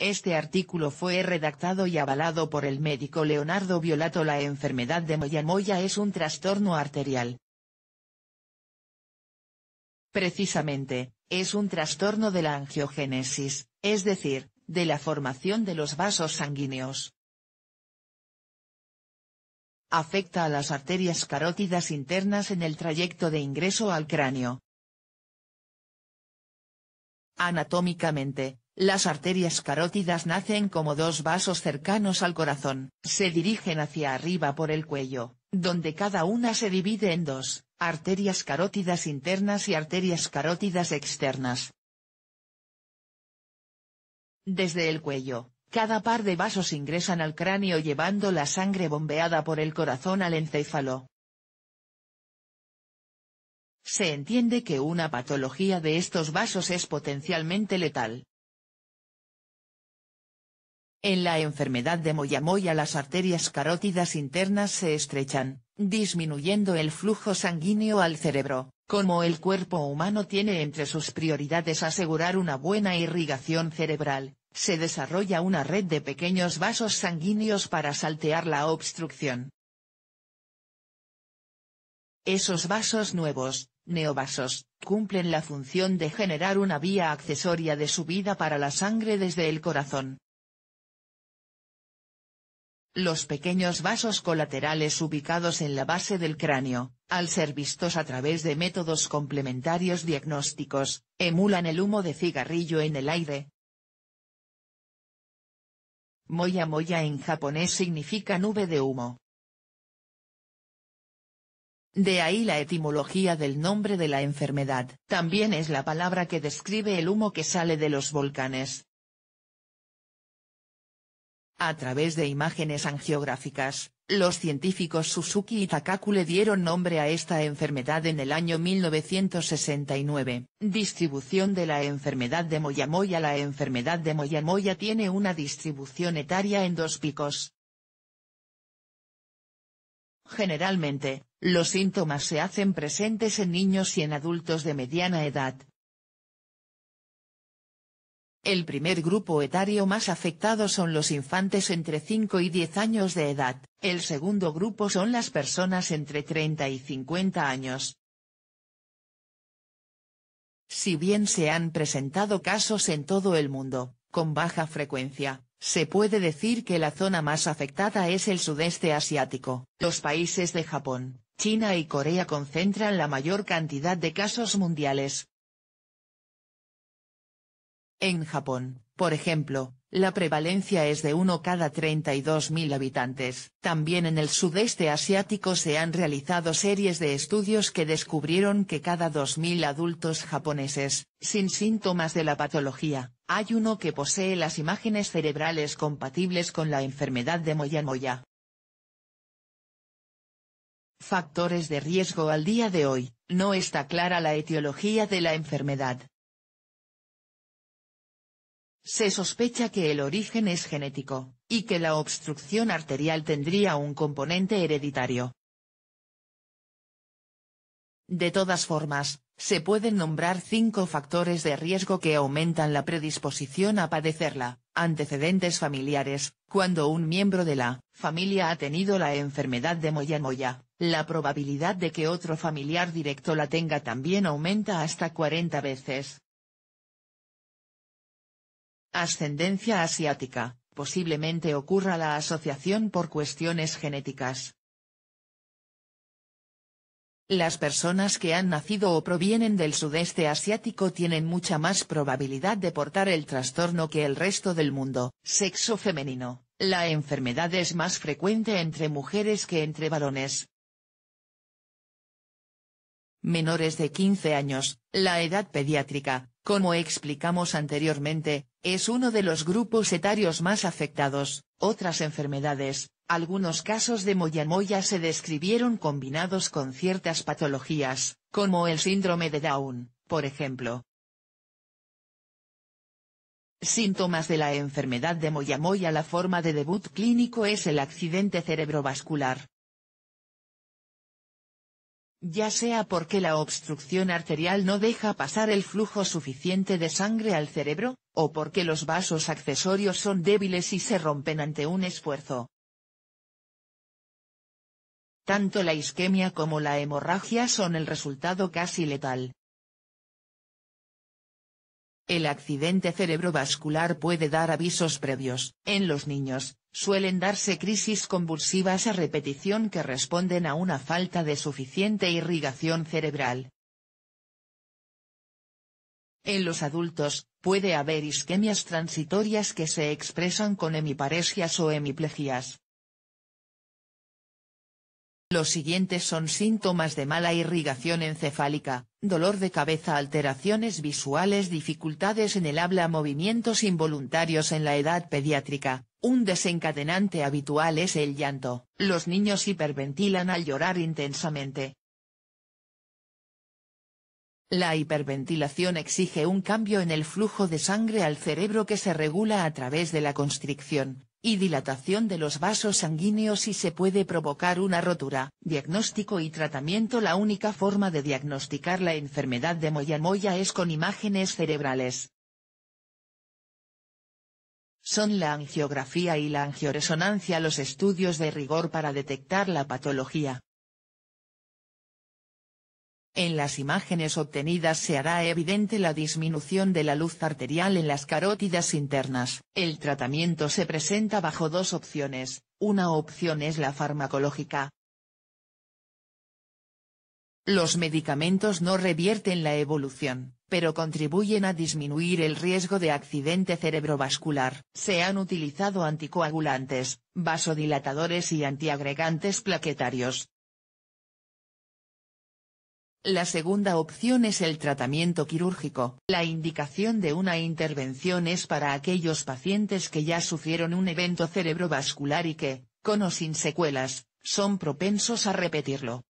Este artículo fue redactado y avalado por el médico Leonardo Violato. La enfermedad de Moyamoya es un trastorno arterial. Precisamente, es un trastorno de la angiogénesis, es decir, de la formación de los vasos sanguíneos. Afecta a las arterias carótidas internas en el trayecto de ingreso al cráneo. Anatómicamente, las arterias carótidas nacen como dos vasos cercanos al corazón, se dirigen hacia arriba por el cuello, donde cada una se divide en dos, arterias carótidas internas y arterias carótidas externas. Desde el cuello, cada par de vasos ingresan al cráneo llevando la sangre bombeada por el corazón al encéfalo. Se entiende que una patología de estos vasos es potencialmente letal, en la enfermedad de Moyamoya las arterias carótidas internas se estrechan, disminuyendo el flujo sanguíneo al cerebro. Como el cuerpo humano tiene entre sus prioridades asegurar una buena irrigación cerebral, se desarrolla una red de pequeños vasos sanguíneos para saltear la obstrucción. Esos vasos nuevos, neovasos, cumplen la función de generar una vía accesoria de subida para la sangre desde el corazón. Los pequeños vasos colaterales ubicados en la base del cráneo, al ser vistos a través de métodos complementarios diagnósticos, emulan el humo de cigarrillo en el aire. Moya moya en japonés significa nube de humo. De ahí la etimología del nombre de la enfermedad. También es la palabra que describe el humo que sale de los volcanes, a través de imágenes angiográficas, los científicos Suzuki y Takaku le dieron nombre a esta enfermedad en el año 1969. Distribución de la enfermedad de Moyamoya La enfermedad de Moyamoya tiene una distribución etaria en dos picos. Generalmente, los síntomas se hacen presentes en niños y en adultos de mediana edad, el primer grupo etario más afectado son los infantes entre 5 y 10 años de edad, el segundo grupo son las personas entre 30 y 50 años. Si bien se han presentado casos en todo el mundo, con baja frecuencia, se puede decir que la zona más afectada es el sudeste asiático. Los países de Japón, China y Corea concentran la mayor cantidad de casos mundiales, en Japón, por ejemplo, la prevalencia es de 1 cada 32.000 habitantes. También en el sudeste asiático se han realizado series de estudios que descubrieron que cada 2.000 adultos japoneses, sin síntomas de la patología, hay uno que posee las imágenes cerebrales compatibles con la enfermedad de Moyamoya. Factores de riesgo al día de hoy, no está clara la etiología de la enfermedad, se sospecha que el origen es genético, y que la obstrucción arterial tendría un componente hereditario. De todas formas, se pueden nombrar cinco factores de riesgo que aumentan la predisposición a padecerla, antecedentes familiares, cuando un miembro de la familia ha tenido la enfermedad de Moyamoya, la probabilidad de que otro familiar directo la tenga también aumenta hasta 40 veces, Ascendencia asiática, posiblemente ocurra la asociación por cuestiones genéticas. Las personas que han nacido o provienen del sudeste asiático tienen mucha más probabilidad de portar el trastorno que el resto del mundo. Sexo femenino. La enfermedad es más frecuente entre mujeres que entre varones, Menores de 15 años, la edad pediátrica, como explicamos anteriormente, es uno de los grupos etarios más afectados, otras enfermedades, algunos casos de moyamoya se describieron combinados con ciertas patologías, como el síndrome de Down, por ejemplo. Síntomas de la enfermedad de moyamoya La forma de debut clínico es el accidente cerebrovascular, ya sea porque la obstrucción arterial no deja pasar el flujo suficiente de sangre al cerebro, o porque los vasos accesorios son débiles y se rompen ante un esfuerzo. Tanto la isquemia como la hemorragia son el resultado casi letal. El accidente cerebrovascular puede dar avisos previos, en los niños, suelen darse crisis convulsivas a repetición que responden a una falta de suficiente irrigación cerebral. En los adultos, puede haber isquemias transitorias que se expresan con hemiparesias o hemiplegias. Los siguientes son síntomas de mala irrigación encefálica, dolor de cabeza alteraciones visuales dificultades en el habla movimientos involuntarios en la edad pediátrica, un desencadenante habitual es el llanto. Los niños hiperventilan al llorar intensamente. La hiperventilación exige un cambio en el flujo de sangre al cerebro que se regula a través de la constricción y dilatación de los vasos sanguíneos y se puede provocar una rotura. Diagnóstico y tratamiento La única forma de diagnosticar la enfermedad de Moyamoya es con imágenes cerebrales. Son la angiografía y la angioresonancia los estudios de rigor para detectar la patología. En las imágenes obtenidas se hará evidente la disminución de la luz arterial en las carótidas internas. El tratamiento se presenta bajo dos opciones, una opción es la farmacológica, los medicamentos no revierten la evolución, pero contribuyen a disminuir el riesgo de accidente cerebrovascular. Se han utilizado anticoagulantes, vasodilatadores y antiagregantes plaquetarios. La segunda opción es el tratamiento quirúrgico. La indicación de una intervención es para aquellos pacientes que ya sufrieron un evento cerebrovascular y que, con o sin secuelas, son propensos a repetirlo.